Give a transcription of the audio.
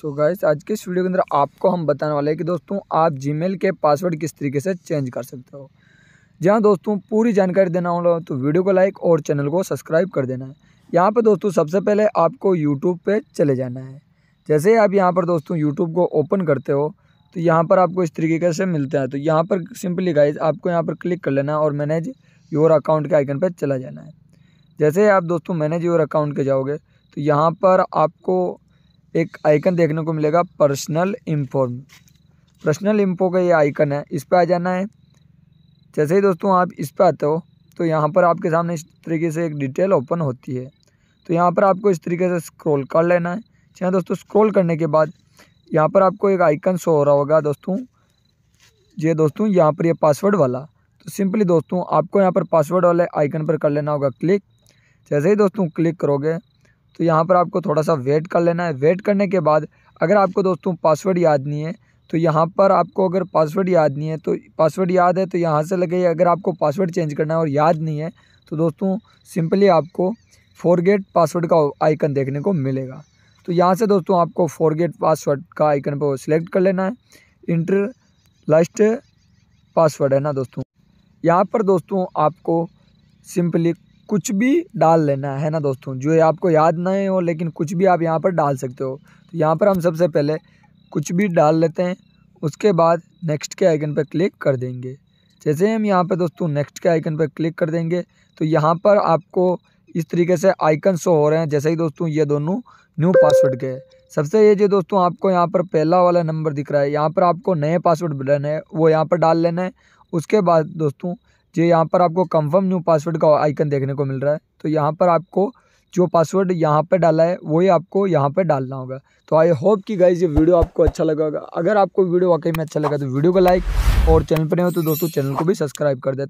सो so guys आज के इस वीडियो के अंदर आपको हम बताने वाले हैं कि दोस्तों आप जीमेल के पासवर्ड किस तरीके से चेंज कर सकते हो जी हाँ दोस्तों पूरी जानकारी देना हो तो वीडियो को लाइक और चैनल को सब्सक्राइब कर देना है यहाँ पर दोस्तों सबसे पहले आपको यूट्यूब पर चले जाना है जैसे ही आप यहाँ पर दोस्तों यूट्यूब को ओपन करते हो तो यहाँ पर आपको इस तरीके से मिलते हैं तो यहाँ पर सिंपली गाइज आपको यहाँ पर क्लिक कर लेना है और मैनेज योर अकाउंट के आइकन पर चला जाना है जैसे ही आप दोस्तों मैनेज योर अकाउंट के जाओगे तो यहाँ पर आपको एक आइकन देखने को मिलेगा पर्सनल इम्फो पर्सनल इम्फो का ये आइकन है इस पर आ जाना है जैसे ही दोस्तों आप इस पर आते हो तो यहाँ पर आपके सामने इस तरीके से एक डिटेल ओपन होती है तो यहाँ पर आपको इस तरीके से स्क्रॉल कर लेना है चाहे हाँ दोस्तों स्क्रॉल करने के बाद यहाँ पर आपको एक आइकन शो हो रहा होगा दोस्तों ये हाँ दोस्तों यहाँ पर ये पासवर्ड वाला तो सिंपली दोस्तों आपको यहाँ पर पासवर्ड वाले आइकन पर कर लेना होगा क्लिक जैसे ही दोस्तों क्लिक करोगे तो यहाँ पर आपको थोड़ा सा वेट कर लेना है वेट करने के बाद अगर आपको दोस्तों पासवर्ड याद नहीं है तो यहाँ पर आपको अगर पासवर्ड याद नहीं है तो पासवर्ड याद है तो यहाँ से लगे अगर आपको पासवर्ड चेंज करना है और याद नहीं है तो दोस्तों सिंपली आपको फोरगेट पासवर्ड का आइकन देखने को मिलेगा तो यहाँ से दोस्तों आपको फोरगेट पासवर्ड का आइकन पर सिलेक्ट कर लेना है इंटर लास्ट पासवर्ड है ना दोस्तों यहाँ पर दोस्तों आपको सिंपली कुछ भी डाल लेना है ना दोस्तों जो आपको याद ना हो लेकिन कुछ भी आप यहाँ पर डाल सकते हो तो यहाँ पर हम सबसे पहले कुछ भी डाल लेते हैं उसके बाद नेक्स्ट के आइकन पर क्लिक कर देंगे जैसे हम यहाँ पर दोस्तों नेक्स्ट के आइकन पर क्लिक कर देंगे तो यहाँ पर आपको इस तरीके से आइकन शो हो रहे हैं जैसे ही दोस्तों ये दोनों न्यू पासवर्ड के सबसे ये जो दोस्तों आपको यहाँ पर पहला वाला नंबर दिख रहा है यहाँ पर आपको नए पासवर्ड बनाना है वो यहाँ पर डाल लेना है उसके बाद दोस्तों जो यहाँ पर आपको कंफर्म न्यू पासवर्ड का आइकन देखने को मिल रहा है तो यहाँ पर आपको जो पासवर्ड यहाँ पर डाला है वही आपको यहाँ पर डालना होगा तो आई होप कि गाइज ये वीडियो आपको अच्छा लगा होगा अगर आपको वीडियो वाकई में अच्छा लगा तो वीडियो को लाइक और चैनल पर नहीं हो तो दोस्तों चैनल को भी सब्सक्राइब कर दे तो